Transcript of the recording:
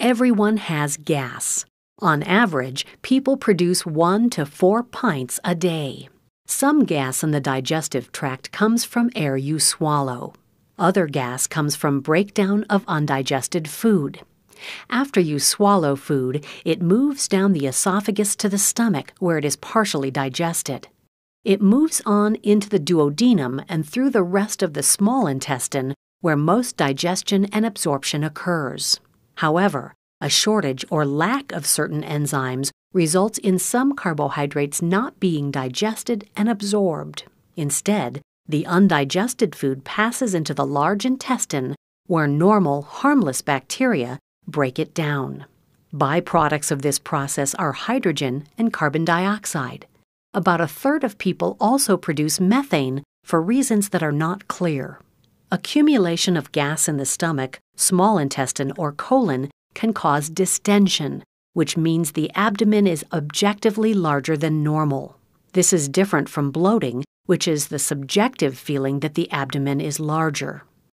Everyone has gas. On average, people produce one to four pints a day. Some gas in the digestive tract comes from air you swallow. Other gas comes from breakdown of undigested food. After you swallow food, it moves down the esophagus to the stomach where it is partially digested. It moves on into the duodenum and through the rest of the small intestine where most digestion and absorption occurs. However, a shortage or lack of certain enzymes results in some carbohydrates not being digested and absorbed. Instead, the undigested food passes into the large intestine where normal, harmless bacteria break it down. Byproducts of this process are hydrogen and carbon dioxide. About a third of people also produce methane for reasons that are not clear. Accumulation of gas in the stomach, small intestine, or colon can cause distension, which means the abdomen is objectively larger than normal. This is different from bloating, which is the subjective feeling that the abdomen is larger.